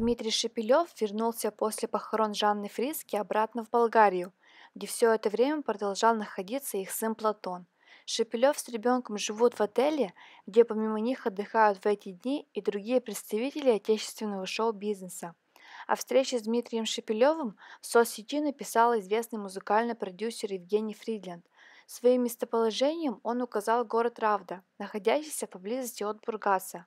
Дмитрий Шепелев вернулся после похорон Жанны Фриски обратно в Болгарию, где все это время продолжал находиться их сын Платон. Шепелев с ребенком живут в отеле, где помимо них отдыхают в эти дни и другие представители отечественного шоу-бизнеса. О встрече с Дмитрием Шепелевым в соцсети написал известный музыкальный продюсер Евгений Фридленд. Своим местоположением он указал город Равда, находящийся поблизости от Бургаса.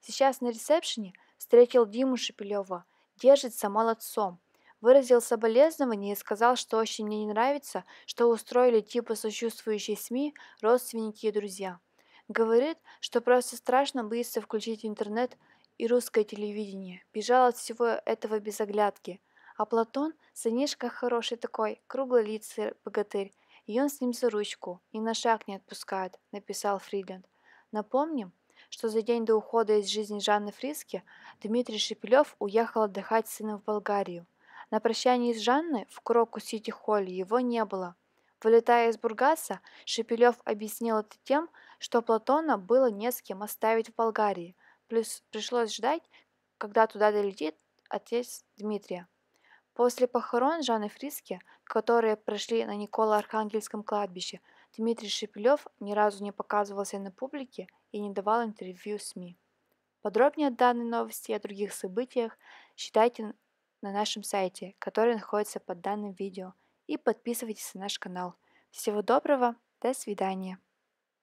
Сейчас на ресепшене встретил Диму Шепелева. Держится молодцом. Выразил соболезнование и сказал, что очень мне не нравится, что устроили типа существующие СМИ, родственники и друзья. Говорит, что просто страшно боится включить интернет и русское телевидение. Бежал от всего этого без оглядки. А Платон, сынишка хороший такой, круглолицый богатырь, и он с ним за ручку, и на шаг не отпускает», — написал Фридленд. Напомним, что за день до ухода из жизни Жанны Фриски Дмитрий Шепелев уехал отдыхать с сыном в Болгарию. На прощании с Жанной в Кроку-Сити-Холле его не было. Вылетая из Бургаса, Шепелев объяснил это тем, что Платона было не с кем оставить в Болгарии, плюс пришлось ждать, когда туда долетит отец Дмитрия. После похорон Жанны Фриски, которые прошли на Николо-Архангельском кладбище, Дмитрий Шепелев ни разу не показывался на публике и не давал интервью СМИ. Подробнее о данной новости и о других событиях читайте на нашем сайте, который находится под данным видео, и подписывайтесь на наш канал. Всего доброго, до свидания!